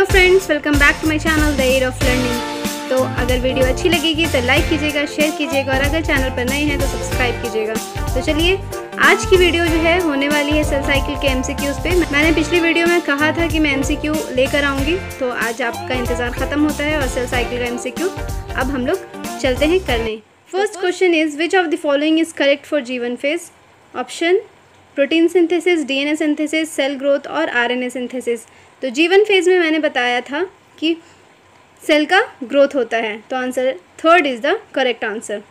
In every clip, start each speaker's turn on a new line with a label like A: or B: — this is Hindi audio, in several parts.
A: Hello friends welcome back to my channel the air of learning तो अगर वीडियो अच्छी लगेगी तो लाइक कीजिएगा शेयर कीजिएगा और अगर चैनल पर नए हैं तो सब्सक्राइब कीजिएगा तो चलिए आज की वीडियो जो है होने वाली है सर साइकिल के एम पे मैंने पिछली वीडियो में कहा था कि मैं एम लेकर आऊँगी तो आज आपका इंतज़ार ख़त्म होता है और सर साइकिल का एम अब हम लोग चलते हैं करने first question is which of the following is correct for G one phase option protein synthesis DNA synthesis cell growth और आरएनए सिंथेसिस तो जीवन फेज में मैंने बताया था कि सेल का ग्रोथ होता है तो answer third is the correct answer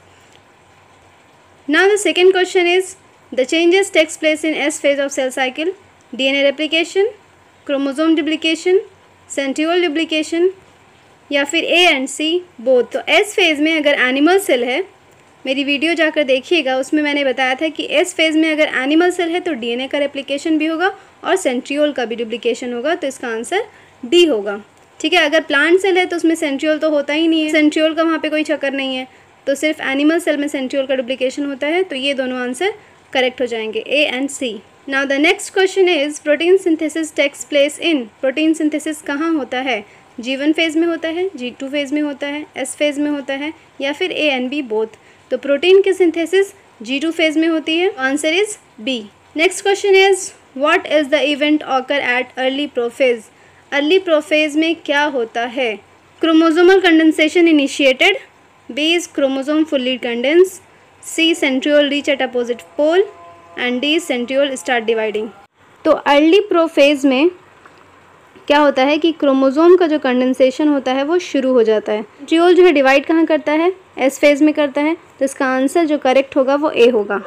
A: now the second question is the changes takes place in S phase of cell cycle DNA replication chromosome duplication centriole duplication या फिर ए एंड सी बोथ तो एस फेज में अगर एनिमल सेल है मेरी वीडियो जाकर देखिएगा उसमें मैंने बताया था कि एस फेज़ में अगर एनिमल सेल है तो डीएनए का रेप्लिकेशन भी होगा और सेंट्रियोल का भी डुप्लीकेशन होगा तो इसका आंसर डी होगा ठीक है अगर प्लांट सेल है तो उसमें सेंट्रियोल तो होता ही नहीं है सेंट्रियोल का वहाँ पर कोई चक्कर नहीं है तो सिर्फ एनिमल सेल में सेंट्रियोल का डुप्लिकेशन होता है तो ये दोनों आंसर करेक्ट हो जाएंगे A and C now the next question is protein synthesis takes place in protein synthesis कहाँ होता है जी वन फेज में होता है जी टू फेज में होता है एस फेज में होता है या फिर ए एंड बी बोथ तो प्रोटीन की सिंथेसिस जी टू फेज में होती है answer is B next question is what is the event occur at early prophase early prophase में क्या होता है chromosomal condensation initiated B is chromosome fully condense C centriole reach at opposite pole and D centriole start dividing तो अर्ली प्रोफेज में क्या होता है कि क्रोमोजोम का जो कंडेंसेशन होता है वो शुरू हो जाता है ट्रियोल जो है डिवाइड कहाँ करता है एस फेज में करता है तो इसका आंसर जो करेक्ट होगा वो ए होगा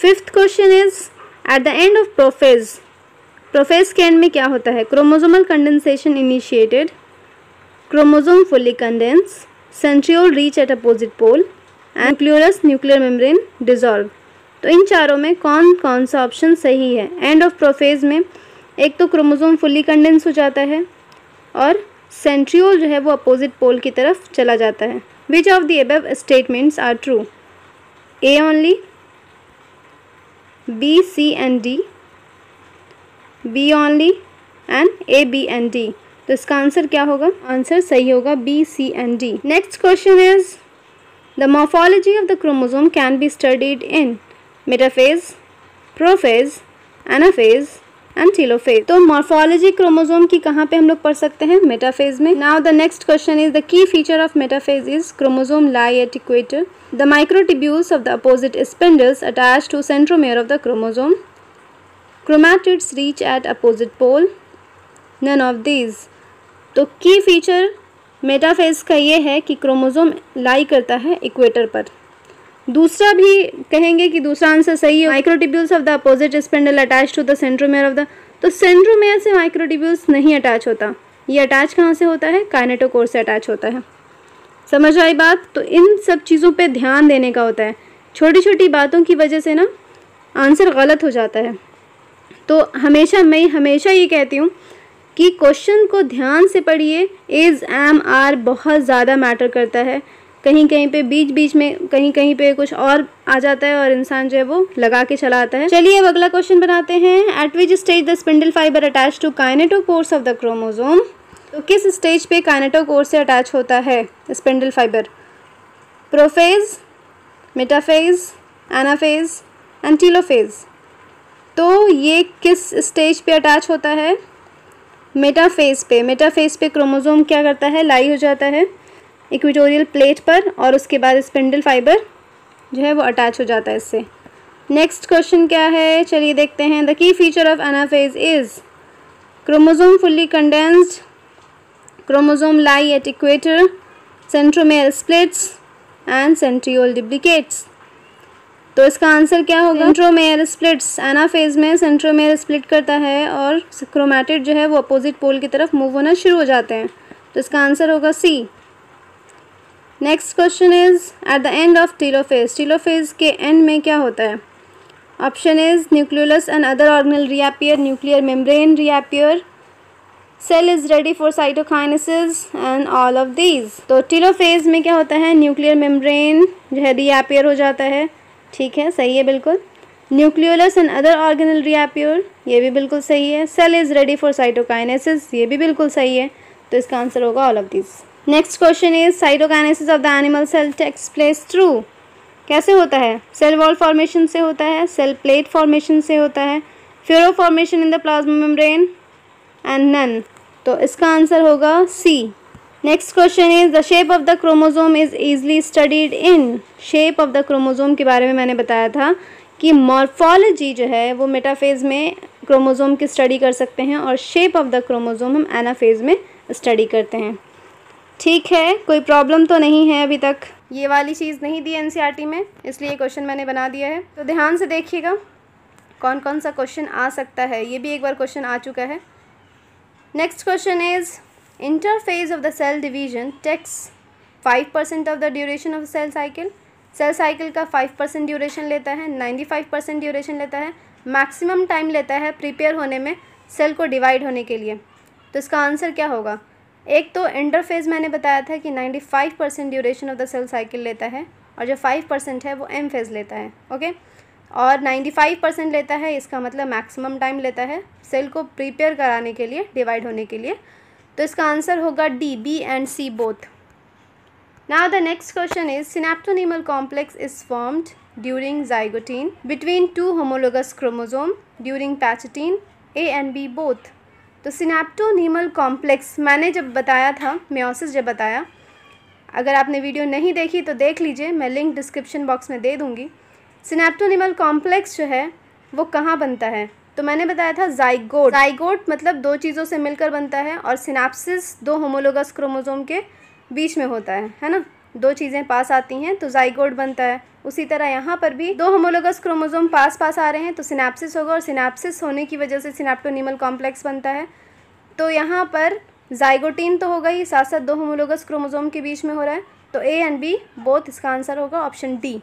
A: fifth question is at the end of prophase prophase के एंड में क्या होता है chromosomal condensation initiated chromosome fully condense centriole reach at opposite pole and nucleolus nuclear membrane dissolve तो इन चारों में कौन कौन सा ऑप्शन सही है एंड ऑफ प्रोफेज में एक तो क्रोमोजोम फुली कंडेंस हो जाता है और सेंट्रियोल जो है वो अपोजिट पोल की तरफ चला जाता है Which of the above statements are true? A only, B, C and D, B only and A, B and D. तो इसका आंसर क्या होगा आंसर सही होगा B C and D next question is the morphology of the chromosome can be studied in metaphase prophase anaphase and telophase तो मॉर्फोलॉजी क्रोमोजोम की कहाँ पे हम लोग पढ़ सकते हैं मेटाफेज में now the next question is the key feature of metaphase is chromosome lie at equator the microtubules of the opposite spindles attach to centromere of the chromosome chromatids reach at opposite pole none of these तो की फीचर मेटाफेज का ये है कि क्रोमोजोम लाई करता है इक्वेटर पर दूसरा भी कहेंगे कि दूसरा आंसर सही है microtubules of the opposite spindle attach to the centromere of the तो सेंट्रोमेयर से माइक्रोटिब्यूल्स नहीं अटैच होता ये अटैच कहाँ से होता है काइनेटोकोर से अटैच होता है समझ आई बात तो इन सब चीज़ों पर ध्यान देने का होता है छोटी छोटी बातों की वजह से ना आंसर गलत हो जाता है तो हमेशा मैं हमेशा ये कहती हूँ कि क्वेश्चन को ध्यान से पढ़िए इज़ एम आर बहुत ज़्यादा मैटर करता है कहीं कहीं पे बीच बीच में कहीं कहीं पे कुछ और आ जाता है और इंसान जो है वो लगा के चलाता है चलिए अब अगला क्वेश्चन बनाते हैं at which stage the spindle fibre attach to kinetochores of the chromosome तो किस स्टेज पे काइनेटो कोर्स से अटैच होता है spindle fibre prophase metaphase anaphase and telophase तो ये किस स्टेज पे अटैच होता है मेटाफेज पे मेटाफेज पे क्रोमोजोम क्या करता है लाई हो जाता है इक्विटोरियल प्लेट पर और उसके बाद स्पिंडल फाइबर जो है वो अटैच हो जाता है इससे नेक्स्ट क्वेश्चन क्या है चलिए देखते हैं the key feature of anaphase is chromosome fully condensed chromosome lie at equator centromere splits and centriole duplicates तो इसका आंसर क्या होगा सेंट्रोमेयर स्प्लिट्स एनाफेज में सेंट्रोमेयर स्प्लिट करता है और क्रोमैटिड जो है वो अपोजिट पोल की तरफ मूव होना शुरू हो जाते हैं तो इसका आंसर होगा C next question is at the end of telophase telophase के एंड में क्या होता है option is nucleolus and other organelle reappear nuclear membrane reappear cell is ready for cytokinesis and all of these तो टीलोफेज में क्या होता है न्यूक्लियर मेम्ब्रेन जो है रियापियर हो जाता है ठीक है सही है बिल्कुल nucleolus and other organelle reappear ये भी बिल्कुल सही है cell is ready for cytokinesis ये भी बिल्कुल सही है तो इसका आंसर होगा all of these next question is cytokinesis of the animal cell takes place through कैसे होता है सेल वॉल फॉर्मेशन से होता है सेल प्लेट फॉर्मेशन से होता है furrow formation in the plasma membrane and none तो इसका आंसर होगा C next question is the shape of the chromosome is easily studied in shape of the chromosome के बारे में मैंने बताया था कि मॉर्फोलॉजी जो है वो मेटाफेज में क्रोमोजोम की स्टडी कर सकते हैं और शेप ऑफ द क्रोमोजोम हम एनाफेज में स्टडी करते हैं ठीक है कोई प्रॉब्लम तो नहीं है अभी तक ये वाली चीज़ नहीं दी एन e में इसलिए क्वेश्चन मैंने बना दिया है तो ध्यान से देखिएगा कौन कौन सा क्वेश्चन आ सकता है ये भी एक बार क्वेश्चन आ चुका है next question is interphase of the cell division takes 5% of the duration of cell cycle cell cycle का फाइव परसेंट ड्यूरेशन लेता है नाइन्टी फाइव परसेंट ड्यूरेशन लेता है मैक्सिमम टाइम लेता है प्रिपेयर होने में सेल को डिवाइड होने के लिए तो इसका आंसर क्या होगा एक तो इंटरफेज मैंने बताया था कि 95 percent duration of the cell cycle लेता है और जो 5 परसेंट है वो एम फेज लेता है ओके और 95 परसेंट लेता है इसका मतलब मैक्सिमम टाइम लेता है सेल को प्रिपेयर कराने के लिए डिवाइड होने के लिए तो इसका आंसर होगा D B and C both now the next question is synaptonemal complex is formed during zygotene between two homologous chromosome during pachytene A and B both तो सिनेप्टोनीमल कॉम्प्लेक्स मैंने जब बताया था म्योसिस जब बताया अगर आपने वीडियो नहीं देखी तो देख लीजिए मैं लिंक डिस्क्रिप्शन बॉक्स में दे दूँगी सिनेप्टोनिमल कॉम्प्लेक्स जो है वो कहाँ बनता है तो मैंने बताया था जाइगोट जाइगोट मतलब दो चीज़ों से मिलकर बनता है और सिनाप्सिस दो होमोलोगस क्रोमोजोम के बीच में होता है है ना दो चीज़ें पास आती हैं तो जाइगोड बनता है उसी तरह यहाँ पर भी दो होमोलोगस क्रोमोजोम पास पास आ रहे हैं तो सिनेप्सिस होगा और सिनेप्सिस होने की वजह से सिनेप्टोनिमल कॉम्प्लेक्स बनता है तो यहाँ पर जाइगोटीन तो होगा ही साथ साथ दो होमोलोगस क्रोमोजोम के बीच में हो रहा है तो ए एंड बी बोथ इसका आंसर होगा option D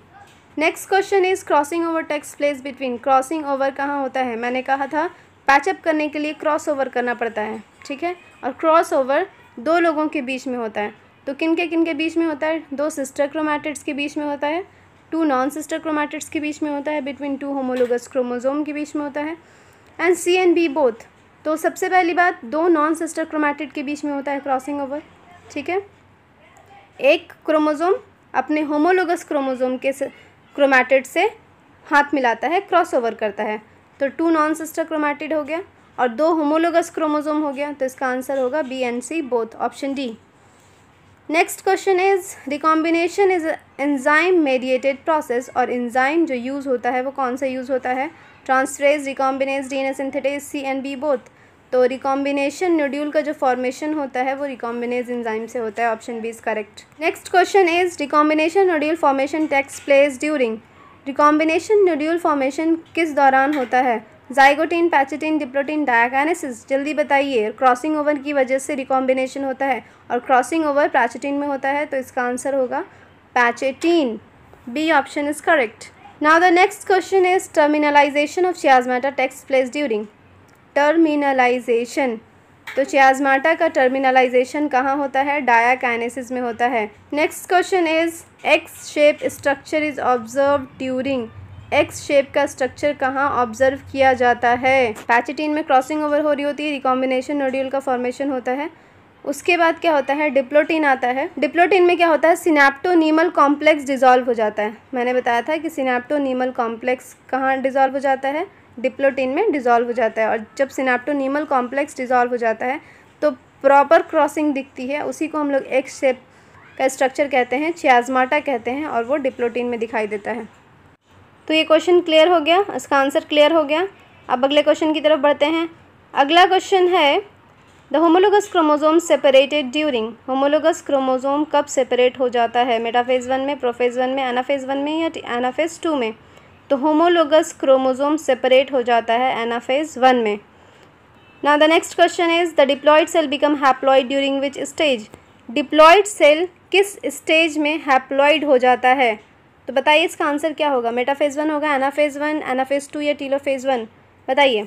A: next question is crossing over takes place between crossing over कहाँ होता है मैंने कहा था पैचअप करने के लिए क्रॉस ओवर करना पड़ता है ठीक है और क्रॉस ओवर दो लोगों के बीच में होता है तो किन के किन के बीच में होता है दो सिस्टर क्रोमैटिड्स के बीच में होता है टू नॉन सिस्टर क्रोमैटिड्स के बीच में होता है बिटवीन टू होमोलोगस क्रोमोजोम के बीच में होता है and C and B both तो सबसे पहली बात दो नॉन सिस्टर क्रोमैटिड के बीच में होता है क्रॉसिंग ओवर ठीक है एक क्रोमोजोम अपने होमोलोगस क्रोमोजोम के क्रोमैटिड से हाथ मिलाता है क्रॉस ओवर करता है तो टू नॉन सिस्टर क्रोमैटिड हो गया और दो होमोलोगस क्रोमोजोम हो गया तो इसका आंसर होगा B and C both option D next question is recombination is enzyme mediated process और एंजाइम जो यूज़ होता है वो कौन सा यूज़ होता है transferase recombinase D N synthetase C and B both तो रिकॉम्बिनेशन नोड्यूल का जो फॉर्मेशन होता है वो रिकॉम्बिनेज इंजाइम से होता है option B is correct next question is recombination nodule formation takes place during recombination nodule formation किस दौरान होता है जाइगोटीन पैचेटिन डिप्रोटीन डायगानेसिस जल्दी बताइए क्रॉसिंग ओवर की वजह से रिकॉम्बिनेशन होता है और क्रॉसिंग ओवर पैचेटीन में होता है तो इसका आंसर होगा pachytene B option is correct now the next question is terminalisation of chiasmata takes place during terminalisation तो चियाजमाटा का टर्मिनलाइजेशन कहाँ होता है डाया कैनेसिस में होता है next question is X shape structure is observe during X shape का स्ट्रक्चर कहाँ ऑब्जर्व किया जाता है पैचिटीन में क्रॉसिंग ओवर हो रही होती है रिकॉम्बिनेशन नोड्यूल का फॉर्मेशन होता है उसके बाद क्या होता है डिप्लोटीन आता है डिप्लोटीन में क्या होता है सिनेप्टोनीमल कॉम्प्लेक्स डिजॉल्व हो जाता है मैंने बताया था कि सिनेप्टोनीमल कॉम्प्लेक्स कहाँ डिजॉल्व हो जाता है डिप्लोटीन में डिजॉल्व हो जाता है और जब सिनेप्टोनीमल कॉम्प्लेक्स डिजॉल्व हो जाता है तो प्रॉपर क्रॉसिंग दिखती है उसी को हम लोग एक्स शेप का स्ट्रक्चर कहते हैं चियाजमाटा कहते हैं और वो डिप्लोटीन में दिखाई देता है तो ये क्वेश्चन क्लियर हो गया इसका आंसर क्लियर हो गया अब अगले क्वेश्चन की तरफ बढ़ते हैं अगला क्वेश्चन है the homologous chromosome separated during homologous chromosome कब सेपरेट हो जाता है मेटाफेज वन में प्रोफेज वन में एनाफेज वन में या एनाफेज टू में तो होमोलोगस क्रोमोजोम सेपरेट हो जाता है एनाफेज वन में ना the next question is the diploid cell become haploid during which stage diploid cell किस स्टेज में हैप्लॉयड हो जाता है तो बताइए इसका आंसर क्या होगा मेटाफेज वन होगा एनाफेज वन एनाफेज टू या टीलोफेज वन बताइए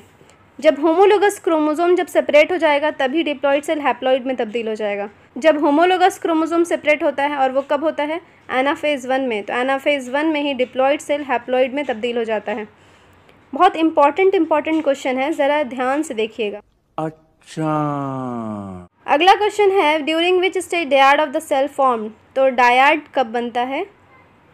A: जब होमोलोगस क्रोमोजोम जब सेपरेट हो जाएगा तभी डिप्लॉइड सेल हैप्लॉइड में तब्दील हो जाएगा जब होमोलोगस क्रोमोजोम सेपरेट होता है और वो कब होता है एनाफेज वन में तो एनाफेज वन में ही डिप्लॉइड सेल हैप्लॉइड में तब्दील हो जाता है बहुत इंपॉर्टेंट इंपॉर्टेंट क्वेश्चन है ज़रा ध्यान से देखिएगा अच्छा अगला क्वेश्चन है during which stage dyad of the cell form तो डायड कब बनता है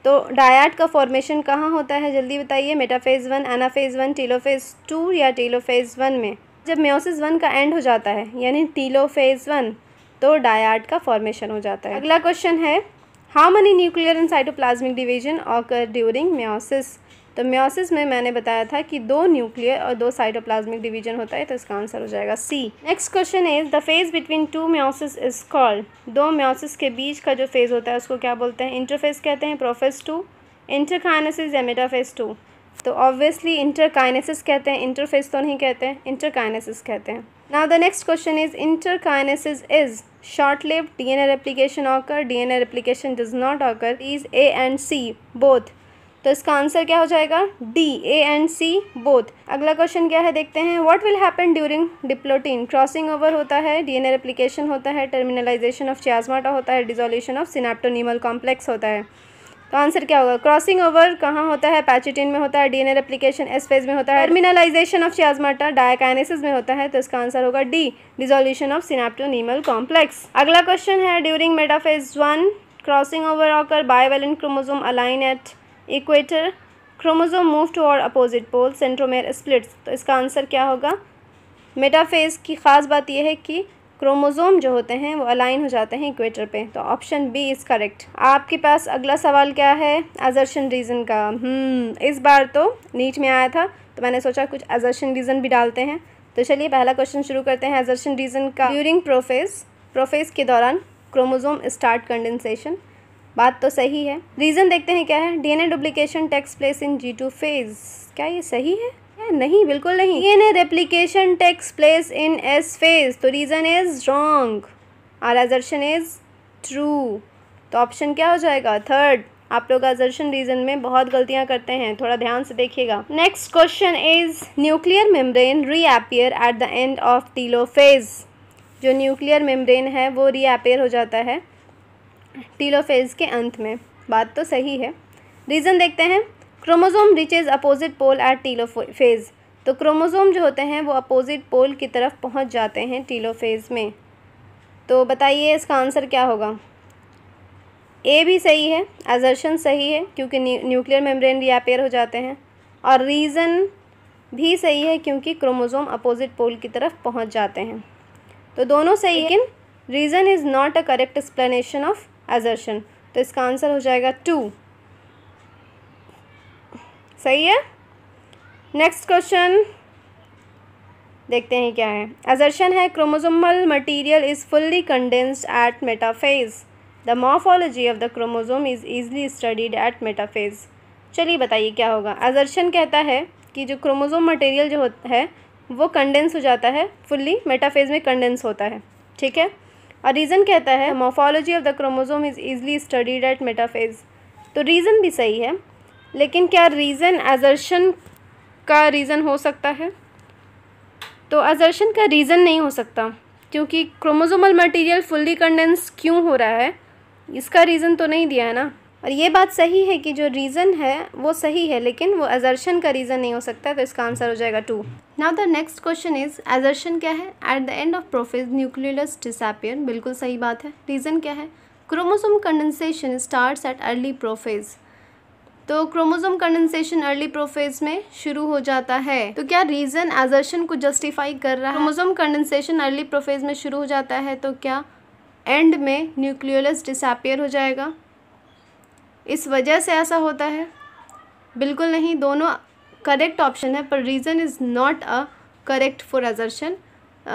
A: तो डायाट का फॉर्मेशन कहाँ होता है जल्दी बताइए metaphase one anaphase one telophase two या टीलोफेज वन में जब म्योसिस वन का एंड हो जाता है यानी टीलोफेज वन तो डायाट का फॉर्मेशन हो जाता है अगला क्वेश्चन है how many nuclear and cytoplasmic division occur during meiosis तो म्योसिस में मैंने बताया था कि दो न्यूक्लियर और दो साइटोप्लाज्मिक डिवीजन होता है तो इसका आंसर हो जाएगा C next question is the phase between two meiosis is called दो म्योसिस के बीच का जो फेज होता है उसको क्या बोलते हैं इंटरफेस कहते हैं प्रोफेस टू इंटरकाइनेसिस या मेटाफेस टू तो ऑब्वियसली इंटरकाइनेसिस कहते हैं इंटरफेस तो नहीं कहते हैं इंटरकाइनेसिस कहते हैं now the next question is interkinesis is D N A replication occur D N A replication does not occur is A and C both तो इसका आंसर क्या हो जाएगा D A and C both अगला क्वेश्चन क्या है देखते हैं what will happen during diplotene crossing over होता है डीएनए एप्लीकेशन होता है टर्मिनलाइजेशन ऑफ चियाजमाटा होता है डिजोल्यूशन ऑफ सिनाप्टोनिमल कॉम्प्लेक्स होता है तो आंसर क्या होगा क्रॉसिंग ओवर कहाँ होता है पैचिटिन में होता है डीएनए एप्लीकेशन एस फेज में होता है टर्मिनलाइजेशन ऑफ चियाजमाटा डायकाइनेसिस में होता है तो इसका आंसर होगा D dissolution of synaptonemal complex अगला क्वेश्चन है during metaphase one crossing over occur bivalent chromosome align at equator chromosome move to और अपोजिट पोल सेंट्रोमेयर स्प्लिट्स तो इसका आंसर क्या होगा मेटाफेज की ख़ास बात यह है कि क्रोमोज़ोम जो होते हैं वो अलाइन हो जाते हैं इक्वेटर पे तो ऑप्शन बी इज़ करेक्ट आपके पास अगला सवाल क्या है एजर्शन रीज़न का हम्म, इस बार तो नीट में आया था तो मैंने सोचा कुछ एजर्शन रीज़न भी डालते हैं तो चलिए पहला क्वेश्चन शुरू करते हैं एजर्शन रीज़न का ड्यूरिंग प्रोफेज प्रोफेज के दौरान क्रोमोज़ोम स्टार्ट कंडेंसेशन बात तो सही है रीज़न देखते हैं क्या है DNA duplication takes place in G two phase क्या ये सही है नहीं बिल्कुल नहीं DNA replication takes place in S phase तो रीज़न इज रॉन्ग और एजर्शन इज ट्रू तो ऑप्शन क्या हो जाएगा थर्ड आप लोग एजर्शन रीजन में बहुत गलतियां करते हैं थोड़ा ध्यान से देखिएगा next question is nuclear membrane reappear at the end of telophase जो न्यूक्लियर मेम्ब्रेन है वो रीअपेयर हो जाता है टीलोफेज के अंत में बात तो सही है रीज़न देखते हैं reach reaches opposite pole at telophase तो क्रोमोज़ोम जो होते हैं वो अपोजिट पोल की तरफ पहुंच जाते हैं टीलोफेज में तो बताइए इसका आंसर क्या होगा ए भी सही है एजर्शन सही है क्योंकि न्यूक्लियर मेम्ब्रेन रियापेयर हो जाते हैं और रीज़न भी सही है क्योंकि क्रोमोज़ोम अपोजिट पोल की तरफ पहुंच जाते हैं तो दोनों सही लेकिन reason is not a correct explanation of assertion तो इसका आंसर हो जाएगा टू सही है नेक्स्ट क्वेश्चन देखते हैं क्या है एजर्शन है chromosomal material is fully condensed at metaphase the morphology of the chromosome is easily studied at metaphase चलिए बताइए क्या होगा एजर्शन कहता है कि जो क्रोमोजोम मटेरियल जो होता है वो कंडेंस हो जाता है फुल्ली मेटाफेज में कंडेंस होता है ठीक है और रीज़न कहता है morphology of the chromosome is easily studied at metaphase तो रीज़न भी सही है लेकिन क्या रीज़न एजर्शन का रीज़न हो सकता है तो एजर्शन का रीज़न नहीं हो सकता क्योंकि क्रोमोजोमल मटेरियल फुल्ली कंडेंस क्यों हो रहा है इसका रीज़न तो नहीं दिया है ना और ये बात सही है कि जो रीज़न है वो सही है लेकिन वो एजर्शन का रीज़न नहीं हो सकता तो इसका आंसर हो जाएगा two now the next question is assertion क्या है at the end of prophase nucleus disappear बिल्कुल सही बात है रीज़न क्या है chromosome condensation starts at early prophase तो क्रोमोसोम कंडेंसेशन अर्ली प्रोफेज में शुरू हो जाता है तो क्या रीज़न एजर्शन को जस्टिफाई कर रहा है क्रोमोसोम कंडेंसेशन अर्ली प्रोफेज में शुरू हो जाता है तो क्या एंड में न्यूक्लियोलस डिसपियर हो जाएगा इस वजह से ऐसा होता है बिल्कुल नहीं दोनों करेक्ट ऑप्शन है पर reason is not a correct for assertion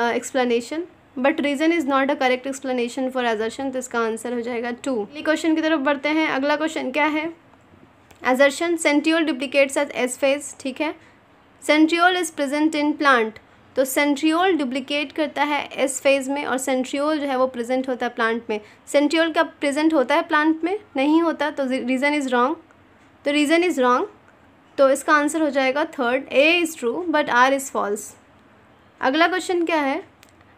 A: explanation but reason is not a correct explanation for assertion तो इसका आंसर हो जाएगा टू अगली क्वेश्चन की तरफ बढ़ते हैं अगला क्वेश्चन क्या है assertion centriole duplicates as S phase ठीक है centriole is present in plant तो सेंट्रियोल डुप्लीकेट करता है एस फेज़ में और सेंट्रियोल जो है वो प्रेजेंट होता है प्लांट में सेंट्रियोल का प्रेजेंट होता है प्लांट में नहीं होता तो रीज़न इज़ रॉन्ग तो रीज़न इज़ रॉन्ग तो इसका आंसर हो जाएगा third A is true but R is false अगला क्वेश्चन क्या है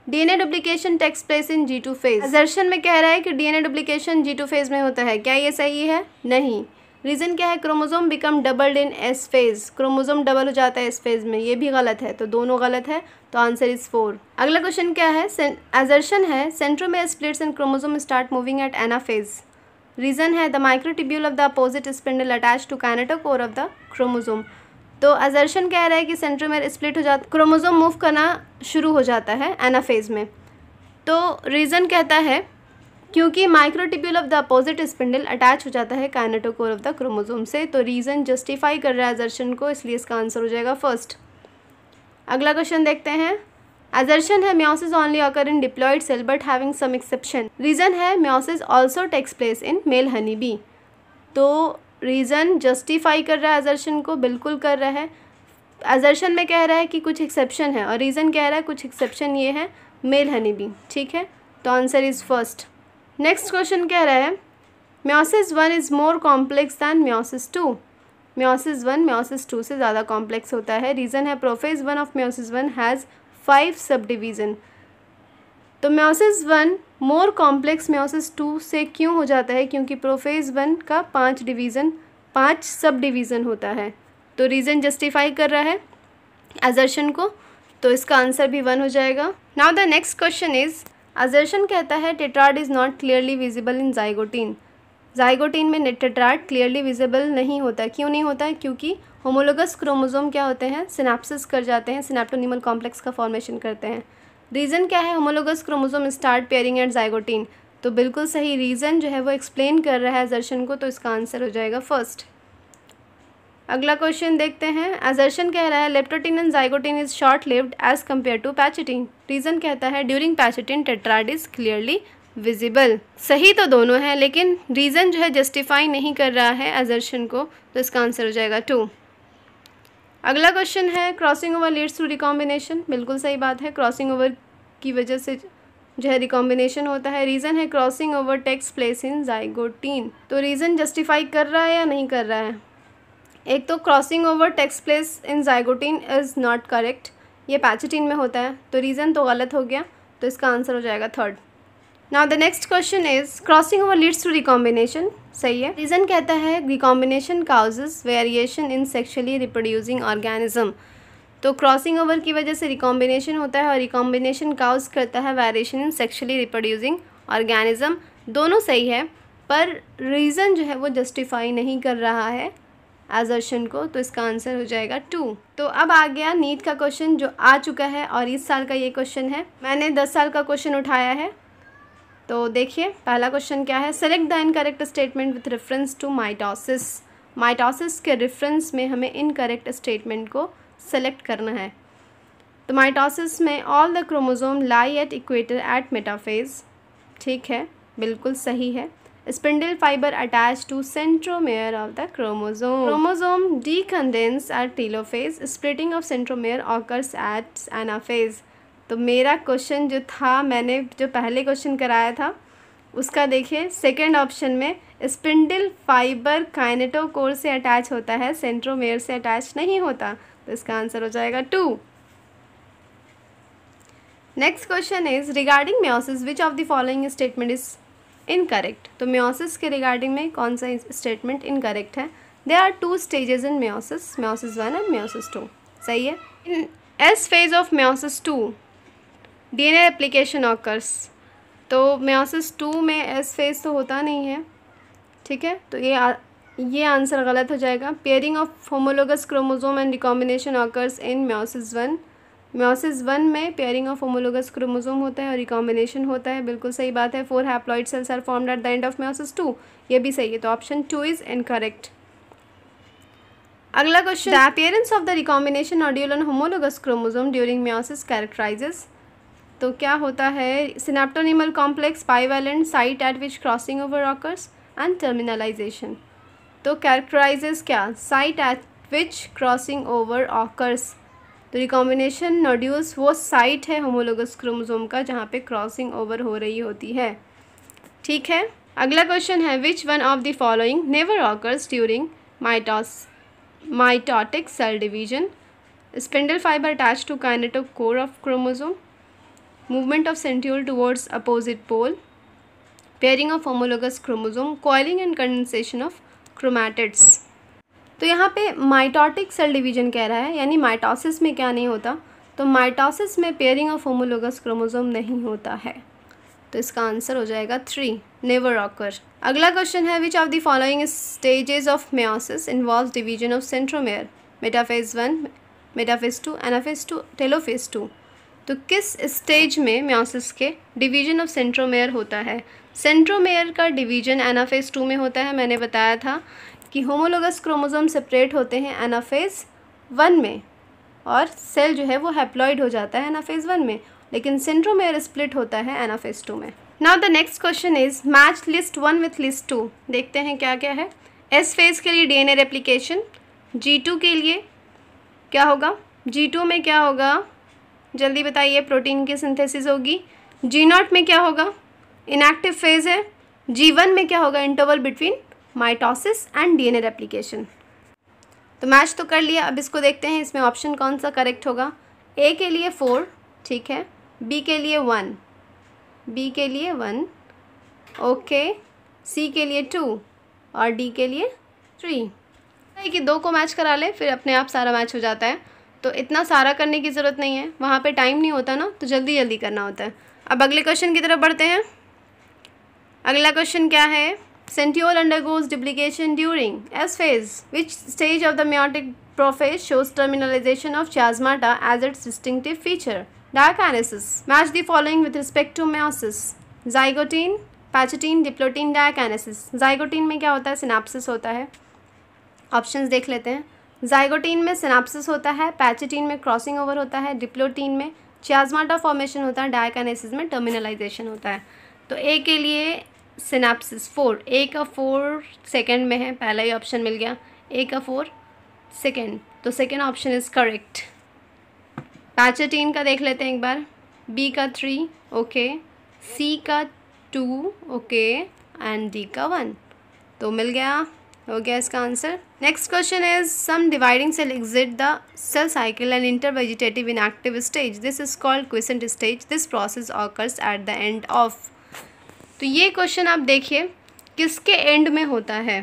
A: D N A duplication takes place in G two phase assertion में कह रहा है कि D N A duplication G two phase में होता है क्या ये सही है नहीं रीज़न क्या है chromosome become doubled in S phase chromosome double हो जाता है एस फेज में ये भी गलत है तो दोनों गलत है तो आंसर इज़ फोर अगला क्वेश्चन क्या है एजर्शन है centromere splits and chromosome start moving at anaphase reason है the microtubule of the opposite spindle attach to core of the chromosome तो अजर्शन कह रहा है कि सेंट्रोमेर स्प्लिट हो जाता क्रोमोजोम मूव करना शुरू हो जाता है एनाफेज में तो रीज़न कहता है क्योंकि microtubule of the opposite spindle attach हो जाता है कैनेटोकोर ऑफ द क्रोमोजोम से तो रीज़न जस्टिफाई कर रहा है अजर्शन को इसलिए इसका आंसर हो जाएगा फर्स्ट अगला क्वेश्चन देखते हैं एजर्शन है meiosis only occur in diploid cell but having some exception reason है meiosis also takes place in male honey bee तो रीज़न जस्टिफाई कर रहा है एजर्शन को बिल्कुल कर रहा है एजर्शन में कह रहा है कि कुछ एक्सेप्शन है और रीज़न कह रहा है कुछ एक्सेप्शन ये है मेल हनी बी ठीक है तो answer is first next question कह रहा है meiosis one is more complex than meiosis two meiosis one meiosis two से ज़्यादा कॉम्प्लेक्स होता है रीज़न है prophase one of meiosis one has five subdivision तो meiosis one more complex meiosis two से क्यों हो जाता है क्योंकि प्रोफेज वन का पांच डिवीज़न पांच सब डिवीज़न होता है तो रीज़न जस्टिफाई कर रहा है एजर्शन को तो इसका आंसर भी वन हो जाएगा now the next question is assertion कहता है tetrad is not clearly visible in zygotene zygotene में टेट्राड क्लियरली विजिबल नहीं होता क्यों नहीं होता है क्योंकि होमोलोगस क्रोमोजोम क्या होते हैं सिनेप्सिस कर जाते हैं सिनेप्टोनिमल कॉम्प्लेक्स का फॉर्मेशन करते हैं रीज़न क्या है homologous chromosome start pairing and zygotene तो बिल्कुल सही रीज़न जो है वो एक्सप्लेन कर रहा है जर्शन को तो इसका आंसर हो जाएगा फर्स्ट अगला क्वेश्चन देखते हैं एजर्शन कह रहा है leptotene and zygotene is short lived as compare to pachytene reason कहता है during pachytene tetrad is clearly visible सही तो दोनों हैं लेकिन रीज़न जो है जस्टिफाई नहीं कर रहा है एजर्शन को तो इसका आंसर हो जाएगा टू अगला क्वेश्चन है crossing over leads to recombination बिल्कुल सही बात है क्रॉसिंग ओवर की वजह से जो है रिकॉम्बिनेशन होता है रीज़न है crossing over takes place in zygotene तो रीज़न जस्टिफाई कर रहा है या नहीं कर रहा है एक तो crossing over takes place in zygotene is not correct ये पैचटीन में होता है तो रीज़न तो गलत हो गया तो इसका आंसर हो जाएगा third now the next question is crossing over leads to recombination सही है रीज़न कहता है recombination causes variation in sexually reproducing organism तो क्रॉसिंग ओवर की वजह से रिकॉम्बिनेशन होता है और रिकॉम्बिनेशन काउज करता है variation in sexually reproducing organism दोनों सही है पर रीज़न जो है वो जस्टिफाई नहीं कर रहा है एजर्शन को तो इसका आंसर हो जाएगा टू तो अब आ गया नीट का क्वेश्चन जो आ चुका है और इस साल का ये क्वेश्चन है मैंने दस साल का क्वेश्चन उठाया है तो देखिए पहला क्वेश्चन क्या है select the incorrect statement with reference to mitosis mitosis के रेफरेंस में हमें इनकरेक्ट स्टेटमेंट को सेलेक्ट करना है तो माइटोसिस में all the chromosome lie at equator at metaphase ठीक है बिल्कुल सही है spindle fibre attach to centromere of the chromosome chromosome decondense at telophase splitting of centromere occurs at anaphase तो मेरा क्वेश्चन जो था मैंने जो पहले क्वेश्चन कराया था उसका देखिए सेकेंड ऑप्शन में स्पिंडल फाइबर काइनेटो कोर से अटैच होता है सेंट्रोमेयर से अटैच नहीं होता तो इसका आंसर हो जाएगा two next question is regarding meiosis which of the following statement is incorrect तो म्योसिस के रिगार्डिंग में कौन सा स्टेटमेंट इनकरेक्ट है there are two stages in meiosis meiosis one and meiosis two सही है in S phase of meiosis two DNA application occurs तो म्योसिस टू में एस फेज तो होता नहीं है ठीक है तो ये आ, ये आंसर गलत हो जाएगा pairing of homologous chromosome and recombination occurs in meiosis one meiosis one में पेयरिंग ऑफ होमोलोगस क्रोमोजोम होता है और रिकॉम्बिनेशन होता है बिल्कुल सही बात है four haploid cells are form at the end of meiosis two ये भी सही है तो ऑप्शन टू इज़ इनकरेक्ट अगला question the appearance of the recombination nodule and homologous chromosome during meiosis characterises तो क्या होता है synaptonemal complex bivalent site at which crossing over occurs and terminalisation तो कैरेक्टराइज क्या site at which crossing over occurs तो रिकॉम्बिनेशन नोड्यूल्स वो साइट है होमोलोगस क्रोमोजोम का जहाँ पे क्रॉसिंग ओवर हो रही होती है ठीक है अगला क्वेश्चन है which one of the following never occurs during mitosis mitotic cell division spindle fibre attach to kinetochore of chromosome movement of centriole towards opposite pole pairing of homologous chromosome coiling and condensation of chromatids तो यहाँ पे माइटोटिक सेल डिवीजन कह रहा है यानी माइटोसिस में क्या नहीं होता तो माइटोसिस में पेयरिंग ऑफ होमोलोगस क्रोमोजोम नहीं होता है तो इसका आंसर हो जाएगा थ्री नेवर ऑकर अगला क्वेश्चन है which of the following stages of meiosis involve division of centromere metaphase one metaphase two anaphase two telophase two तो किस स्टेज में म्योसिस के डिवीजन ऑफ सेंट्रोमेयर होता है सेंट्रोमेयर का डिवीजन एनाफेज टू में होता है मैंने बताया था कि होमोलोगस क्रोमोसोम सेपरेट होते हैं एनाफेज वन में और सेल जो है वो हैप्लॉइड हो जाता है एनाफेज वन में लेकिन सेंट्रोमेयर स्प्लिट होता है एनाफेज टू में now the next question is match list one with list two देखते हैं क्या क्या है एस फेज के लिए D N DNA replication G two के लिए क्या होगा जी टू में क्या होगा जल्दी बताइए प्रोटीन की सिंथेसिस होगी जी नॉट में क्या होगा इनएक्टिव फेज है जी वन में क्या होगा interval between mitosis and DNA replication तो मैच तो कर लिया अब इसको देखते हैं इसमें ऑप्शन कौन सा करेक्ट होगा ए के लिए फोर ठीक है बी के लिए वन बी के लिए वन ओके सी के लिए टू और डी के लिए थ्री कि दो को मैच करा ले फिर अपने आप सारा मैच हो जाता है तो इतना सारा करने की ज़रूरत नहीं है वहाँ पे टाइम नहीं होता ना तो जल्दी जल्दी करना होता है अब अगले क्वेश्चन की तरफ बढ़ते हैं अगला क्वेश्चन क्या है centriole undergoes duplication during S phase which stage of the meiotic prophase shows terminalisation of chiasmata as its distinctive feature diakinesis match the following with respect to meiosis zygotene pachytene diplotene diakinesis zygotene में क्या होता है सिनापसिस होता है ऑप्शंस देख लेते हैं जाइगोटीन में सिनाप्सिस होता है पैचिटीन में क्रॉसिंग ओवर होता है डिप्लोटीन में च्याजमाटा फॉर्मेशन होता है डायकानेसिस में टर्मिनलाइजेशन होता है तो ए के लिए सिनाप्सिस फोर ए का फोर सेकेंड में है पहला ही ऑप्शन मिल गया ए का फोर सेकेंड तो second option is correct pachytene का देख लेते हैं एक बार बी का थ्री ओके सी का टू ओके एंड डी का वन तो मिल गया हो गया इसका answer next question is some dividing cell exit the cell cycle and enter vegetative inactive stage this is called question stage this process occurs at the end of तो ये क्वेश्चन आप देखिए किसके एंड में होता है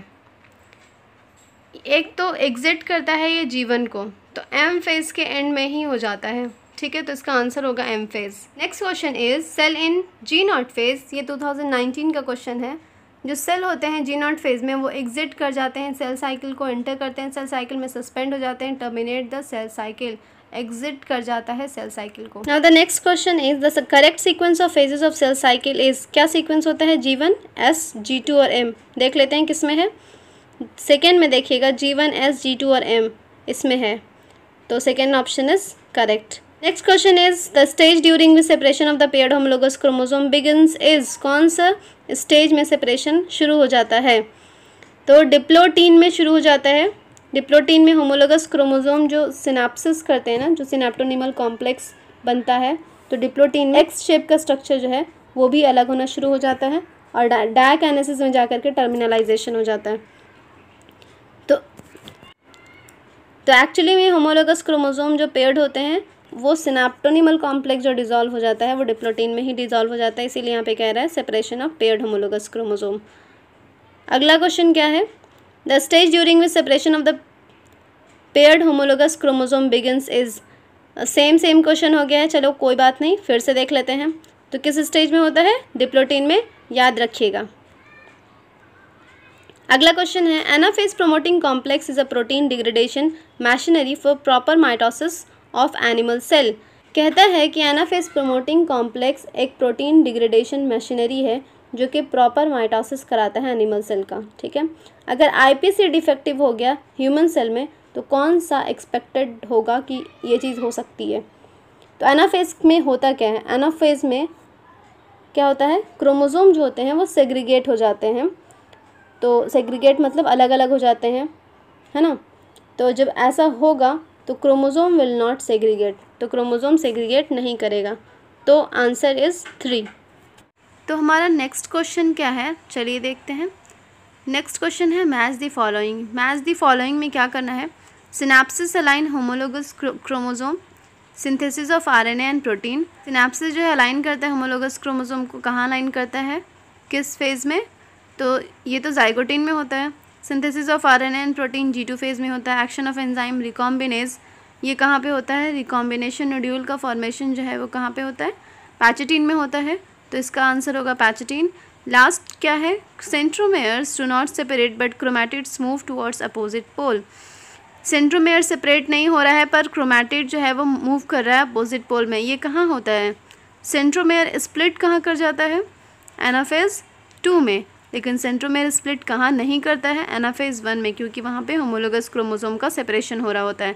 A: एक तो एग्जिट करता है ये जीवन को तो एम फेज के एंड में ही हो जाता है ठीक है तो इसका आंसर होगा M phase next question is cell in G not phase ये 2019 का क्वेश्चन है जो सेल होते हैं जी नॉट फेज़ में वो एग्जिट कर जाते हैं सेल साइकिल को एंटर करते हैं सेल साइकिल में सस्पेंड हो जाते हैं terminate the cell cycle exit कर जाता है सेल साइकिल को now the next question is the correct sequence of phases of cell cycle is क्या सीक्वेंस होता है G one S G two और एम देख लेते हैं किस में है सेकेंड में देखिएगा G one S G two और एम इसमें है तो second option is correct next question is the stage during the separation of the paired homologous chromosome begins is कौन सा स्टेज में सेपरेशन शुरू हो जाता है तो डिप्लोटीन में शुरू हो जाता है डिप्लोटीन में होमोलोगस क्रोमोसोम जो सिनाप्सिस करते हैं ना जो सिनाप्टोनिमल कॉम्प्लेक्स बनता है तो डिप्लोटीन में एक्स शेप का स्ट्रक्चर जो है वो भी अलग होना शुरू हो जाता है और डायक एनेसिस में जा के टर्मिनलाइजेशन हो जाता है तो तो एक्चुअली में होमोलोगस क्रोमोसोम जो पेयर्ड होते हैं वो सिनाप्टोनिमल कॉम्प्लेक्स जो डिजोल्व हो जाता है वो डिप्लोटीन में ही डिजोल्व हो जाता है इसीलिए यहाँ पे कह रहा है separation of paired homologous chromosome अगला क्वेश्चन क्या है the stage during with separation of the paired homologous chromosome begins is same same question हो गया है चलो कोई बात नहीं फिर से देख लेते हैं तो किस स्टेज में होता है डिप्लोटीन में याद रखिएगा अगला क्वेश्चन है anaphase promoting complex is a protein degradation machinery for proper mitosis of animal cell कहता है कि एनाफेस प्रोमोटिंग कॉम्प्लेक्स एक प्रोटीन डिग्रेडेशन मशीनरी है जो कि प्रॉपर माइटोसिस कराता है एनिमल सेल का ठीक है अगर आईपीसी डिफेक्टिव हो गया ह्यूमन सेल में तो कौन सा एक्सपेक्टेड होगा कि ये चीज़ हो सकती है तो एनाफेज में होता क्या है एनाफेज में क्या होता है क्रोमोज़ोम जो होते हैं वो सेग्रीगेट हो जाते हैं तो सेग्रीगेट मतलब अलग अलग हो जाते हैं है ना तो जब ऐसा होगा तो क्रोमोज़ोम विल नॉट सेग्रीगेट तो क्रोमोज़ोम सेग्रीगेट नहीं करेगा तो आंसर इज़ थ्री तो हमारा नेक्स्ट क्वेश्चन क्या है चलिए देखते हैं नेक्स्ट क्वेश्चन है match the following match the following में क्या करना है synapsis align homologous chromosome synthesis of RNA and protein synapsis जो है अलाइन करता है होमोलोगस क्रोमोजोम को कहाँ अलाइन करता है किस फेज़ में तो ये तो जाइगोटीन में होता है synthesis of RNA and protein G two phase में होता है एक्शन ऑफ एंजाइम रिकॉम्बिनेज ये कहाँ पे होता है रिकॉम्बिनेशन नोड्यूल का फॉर्मेशन जो है वो कहाँ पे होता है पैचटीन में होता है तो इसका आंसर होगा पैचटीन लास्ट क्या है centromeres do not separate but chromatids move towards opposite pole centromere separate नहीं हो रहा है पर क्रोमैटिड जो है वो मूव कर रहा है अपोजिट पोल में ये कहाँ होता है सेंट्रोमेयर स्प्लिट कहाँ कर जाता है एनाफेज टू में लेकिन सेंट्रोमेर स्प्लिट कहाँ नहीं करता है एनाफेज वन में क्योंकि वहाँ पे होमोलोगस क्रोमोसोम का सेपरेशन हो रहा होता है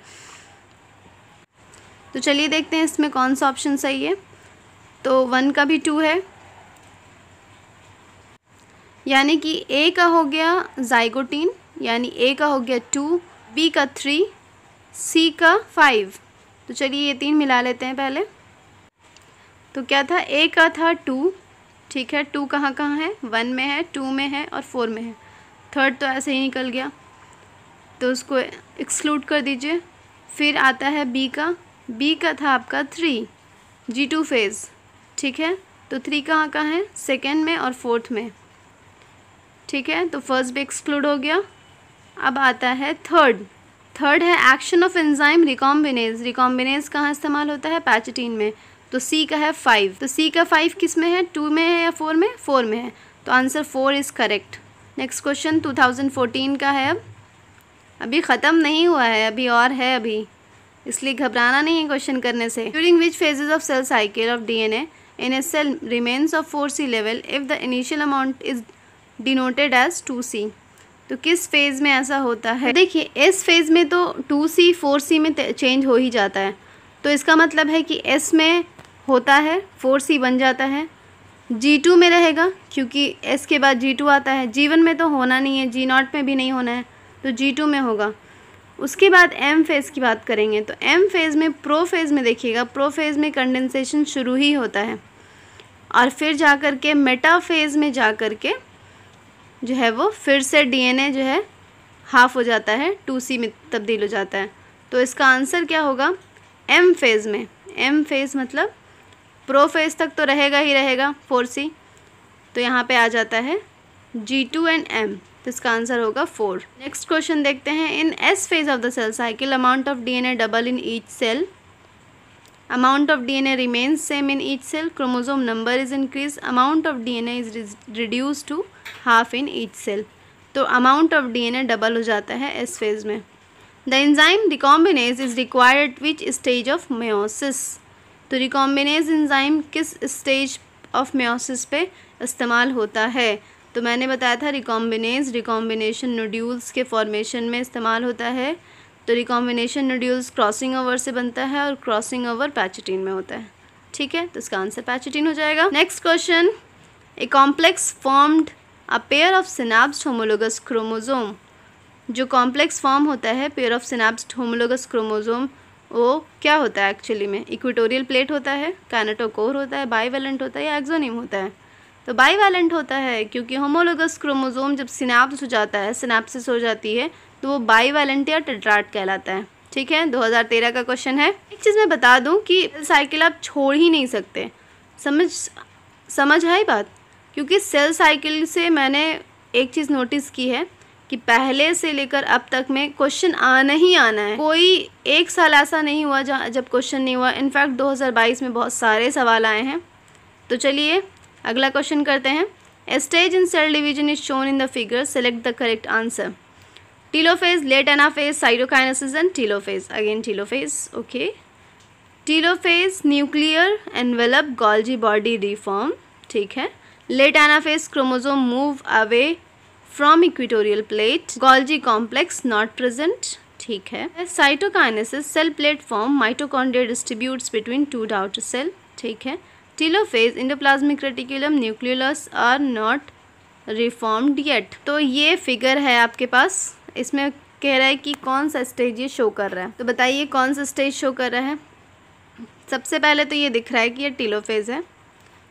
A: तो चलिए देखते हैं इसमें कौन सा ऑप्शन सही है तो वन का भी टू है यानी कि ए का हो गया जाइगोटीन यानी ए का हो गया टू बी का थ्री सी का फाइव तो चलिए ये तीन मिला लेते हैं पहले तो क्या था ए का था टू ठीक है टू कहाँ कहाँ है वन में है टू में है और फोर में है थर्ड तो ऐसे ही निकल गया तो उसको एक्सक्लूड कर दीजिए फिर आता है बी का बी का था आपका थ्री जी टू फेज़ ठीक है तो थ्री कहाँ का है सेकेंड में और फोर्थ में ठीक है तो फर्स्ट भी एक्सक्लूड हो गया अब आता है थर्ड थर्ड है action of enzyme recombinase recombinase कहाँ इस्तेमाल होता है पैचटीन में तो सी का है फाइव तो सी का फाइव किस में है टू में है या फोर में फोर में है तो answer four is correct next question two thousand fourteen का है अब अभी ख़त्म नहीं हुआ है अभी और है अभी इसलिए घबराना नहीं है क्वेश्चन करने से during which phases of cell cycle of D N A cell remains of four C level if the initial amount is denoted as two C तो किस फेज़ में ऐसा होता है देखिए एस फेज़ में तो टू सी फोर सी में चेंज हो ही जाता है तो इसका मतलब है कि एस में होता है फोर सी बन जाता है जी टू में रहेगा क्योंकि एस के बाद जी टू आता है जी वन में तो होना नहीं है जी नॉट में भी नहीं होना है तो जी टू में होगा उसके बाद एम फेज़ की बात करेंगे तो एम फेज़ में प्रो फेज़ में देखिएगा प्रो फेज़ में कंडेंसेशन शुरू ही होता है और फिर जा कर के मेटा फेज़ में जा कर के जो है वो फिर से डीएनए जो है हाफ हो जाता है टू सी में तब्दील हो जाता है तो इसका आंसर क्या होगा एम फेज़ में एम फेज़ मतलब प्रो फेज तक तो रहेगा ही रहेगा फोर सी तो यहाँ पे आ जाता है जी टू एंड एम तो इसका आंसर होगा फोर नेक्स्ट क्वेश्चन देखते हैं in S phase of the cell cycle amount of D double in each cell amount of D N A remains same in each cell chromosome number is increase amount of D N A is reduce to half in each cell तो amount of D N A double हो जाता है एस फेज में the enzyme recombinase is required which stage of meiosis तो रिकॉम्बिनेज इंजाइम किस स्टेज ऑफ म्योसिस पे इस्तेमाल होता है तो मैंने बताया था रिकॉम्बिनेज रिकॉम्बिनेशन नोड्यूल्स के फॉर्मेशन में इस्तेमाल होता है तो रिकॉम्बिनेशन नोड्यूल्स क्रॉसिंग ओवर से बनता है और क्रॉसिंग ओवर पैचटीन में होता है ठीक है तो इसका आंसर पैचटीन हो जाएगा next question a complex formed a pair of synapsed homologous chromosome जो कॉम्प्लेक्स फॉर्म होता है pair of synapsed homologous chromosome वो क्या होता है एक्चुअली में इक्विटोरियल प्लेट होता है कैनेटोकोर होता है वैलेंट होता है या एक्जोनिम होता है तो वैलेंट होता है क्योंकि होमोलोगस क्रोमोजोम जब सिनाप्स हो जाता है सिनाप्सिस हो जाती है तो वो वैलेंट या टेट्राट कहलाता है ठीक है 2013 का क्वेश्चन है एक चीज़ मैं बता दूँ कि साइकिल आप छोड़ ही नहीं सकते समझ समझ ही बात क्योंकि सेल साइकिल से मैंने एक चीज़ नोटिस की है कि पहले से लेकर अब तक में क्वेश्चन आना ही आना है कोई एक साल ऐसा नहीं हुआ जब क्वेश्चन नहीं हुआ इनफैक्ट 2022 में बहुत सारे सवाल आए हैं तो चलिए अगला क्वेश्चन करते हैं stage in cell division is shown in the figure select the correct answer telophase late anaphase cytokinesis and telophase again telophase okay telophase nuclear envelope Golgi body reform ठीक है late anaphase chromosome move away from equatorial plate Golgi complex not present ठीक है cytokinesis cell platform mitochondria distributes between two daughter cell ठीक है telophase endoplasmic reticulum nucleolus are not reformed yet तो ये फिगर है आपके पास इसमें कह रहा है कि कौन सा स्टेज ये शो कर रहा है तो बताइए कौन सा स्टेज शो कर रहा है सबसे पहले तो ये दिख रहा है कि ये टीलोफेज है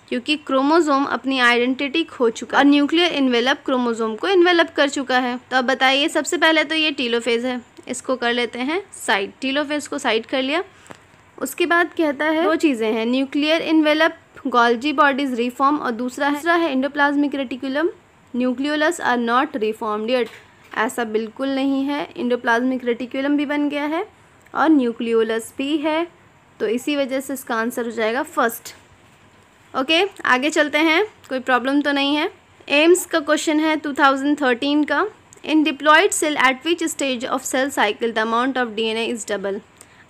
A: क्योंकि क्रोमोजोम अपनी आइडेंटिटी खो चुका और न्यूक्लियर इन्वेलप क्रोमोजोम को इन्वेलप कर चुका है तो अब बताइए सबसे पहले तो ये टीलोफेज है इसको कर लेते हैं साइड टीलोफेज को साइड कर लिया उसके बाद कहता है दो चीज़ें हैं nuclear envelope Golgi bodies reform और दूसरा दूसरा है endoplasmic reticulum nucleolus are not reformed ऐसा बिल्कुल नहीं है इंडोप्लाज्मिक रेटिकुलम भी बन गया है और न्यूक्लियोलस भी है तो इसी वजह से इसका आंसर हो जाएगा फर्स्ट ओके आगे चलते हैं कोई प्रॉब्लम तो नहीं है एम्स का क्वेश्चन है 2013 का in diploid cell at which stage of cell cycle the amount of DNA is double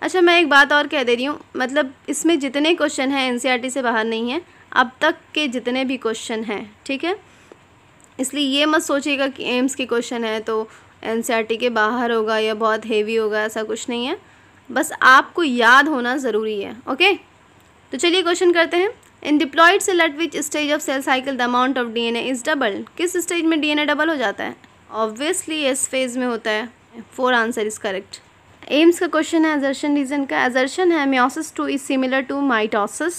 A: अच्छा मैं एक बात और कह दे रही हूँ मतलब इसमें जितने क्वेश्चन हैं एनसीईआरटी e से बाहर नहीं है अब तक के जितने भी क्वेश्चन हैं ठीक है इसलिए ये मत सोचिएगा कि एम्स के क्वेश्चन है तो एन e के बाहर होगा या बहुत हेवी होगा ऐसा कुछ नहीं है बस आपको याद होना ज़रूरी है ओके तो चलिए क्वेश्चन करते हैं in diploid cell at which stage of cell cycle the amount of D N A is double किस स्टेज में डी एन ए डबल हो जाता है ऑब्वियसली इस फेज में होता है four answer is correct AIIMS का क्वेश्चन है एजर्शन रीज़न का एजर्शन है meiosis two is similar to mitosis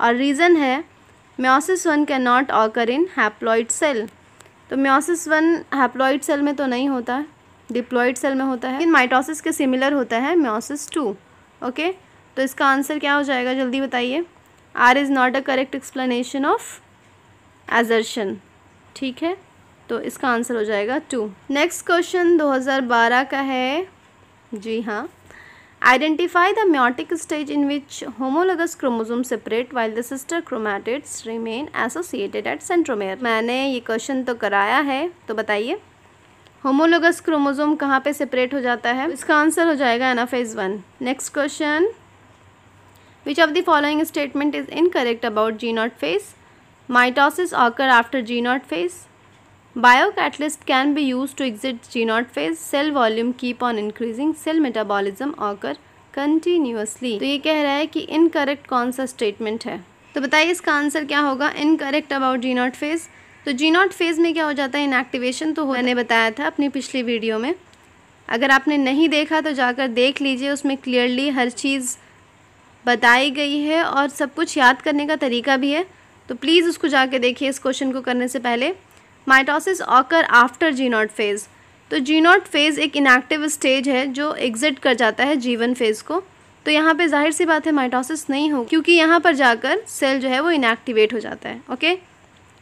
A: और रीज़न है meiosis one can not occur in haploid cell तो म्योसिस वन हैप्लॉइड सेल में तो नहीं होता डिप्लॉइड सेल में होता है लेकिन माइटोसिस के सिमिलर होता है म्योसिस टू ओके तो इसका आंसर क्या हो जाएगा जल्दी बताइए R is not a correct explanation of assertion ठीक है तो इसका आंसर हो जाएगा टू नेक्स्ट क्वेश्चन 2012 का है जी हाँ identify the meiotic stage in which homologous chromosome separate while the sister chromatids remain associated at centromere मैंने ये क्वेश्चन तो कराया है तो बताइए होमोलोगस क्रोमोजोम कहाँ पे सेपरेट हो जाता है इसका आंसर हो जाएगा anaphase one next question Which of the following statement is incorrect about G0 phase? Mitosis occur after G0 phase. Biocatalyst can be used to exit G0 phase. Cell volume keep on increasing. Cell metabolism occur continuously. तो ये कह रहा है कि इनकरेक्ट कौन सा स्टेटमेंट है तो बताइए इसका आंसर क्या होगा incorrect about G nought phase तो जी नॉट फेज़ में क्या हो जाता है इनएक्टिवेशन तो मैंने बताया था अपनी पिछली वीडियो में अगर आपने नहीं देखा तो जाकर देख लीजिए उसमें क्लियरली हर चीज़ बताई गई है और सब कुछ याद करने का तरीका भी है तो प्लीज़ उसको जाके देखिए इस क्वेश्चन को करने से पहले mitosis occur after G nought phase तो जीनॉट फेज़ एक इनएक्टिव स्टेज है जो एग्जिट कर जाता है जीवन फेज़ को तो यहाँ पे जाहिर सी बात है माइटोसिस नहीं हो क्योंकि यहाँ पर जाकर सेल जो है वो इनएक्टिवेट हो जाता है ओके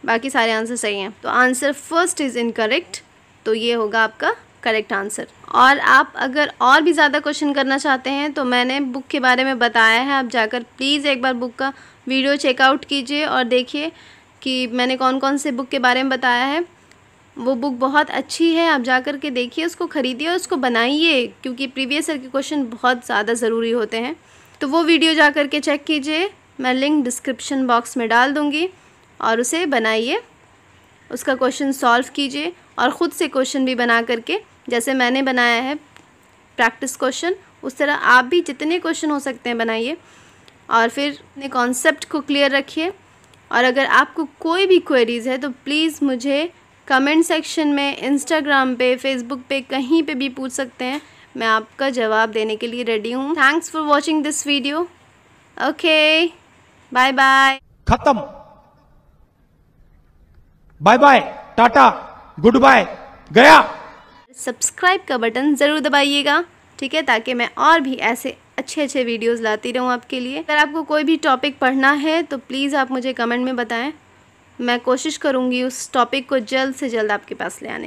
A: बाकी सारे आंसर सही हैं तो आंसर फर्स्ट इज़ इनकरेक्ट तो ये होगा आपका करेक्ट आंसर और आप अगर और भी ज़्यादा क्वेश्चन करना चाहते हैं तो मैंने बुक के बारे में बताया है आप जाकर प्लीज़ एक बार बुक का वीडियो चेकआउट कीजिए और देखिए कि मैंने कौन कौन से बुक के बारे में बताया है वो बुक बहुत अच्छी है आप जा कर के देखिए उसको ख़रीदिए और उसको बनाइए क्योंकि प्रीवियस ईयर के क्वेश्चन बहुत ज़्यादा ज़रूरी होते हैं तो वो वीडियो जा कर के चेक कीजिए मैं लिंक डिस्क्रिप्शन बॉक्स में डाल दूँगी और उसे बनाइए उसका क्वेश्चन सॉल्व कीजिए और ख़ुद से क्वेश्चन भी बना करके जैसे मैंने बनाया है प्रैक्टिस क्वेश्चन उस तरह आप भी जितने क्वेश्चन हो सकते हैं बनाइए और फिर अपने कॉन्सेप्ट को क्लियर रखिए और अगर आपको कोई भी क्वेरीज़ है तो प्लीज़ मुझे कमेंट सेक्शन में इंस्टाग्राम पे फेसबुक पे कहीं पे भी पूछ सकते हैं मैं आपका जवाब देने के लिए रेडी हूँ thanks for watching this video okay bye bye खत्म bye bye tata goodbye गया सब्सक्राइब का बटन ज़रूर दबाइएगा ठीक है ताकि मैं और भी ऐसे अच्छे अच्छे वीडियोस लाती रहूँ आपके लिए अगर आपको कोई भी टॉपिक पढ़ना है तो प्लीज़ आप मुझे कमेंट में बताएं मैं कोशिश करूँगी उस टॉपिक को जल्द से जल्द आपके पास ले आने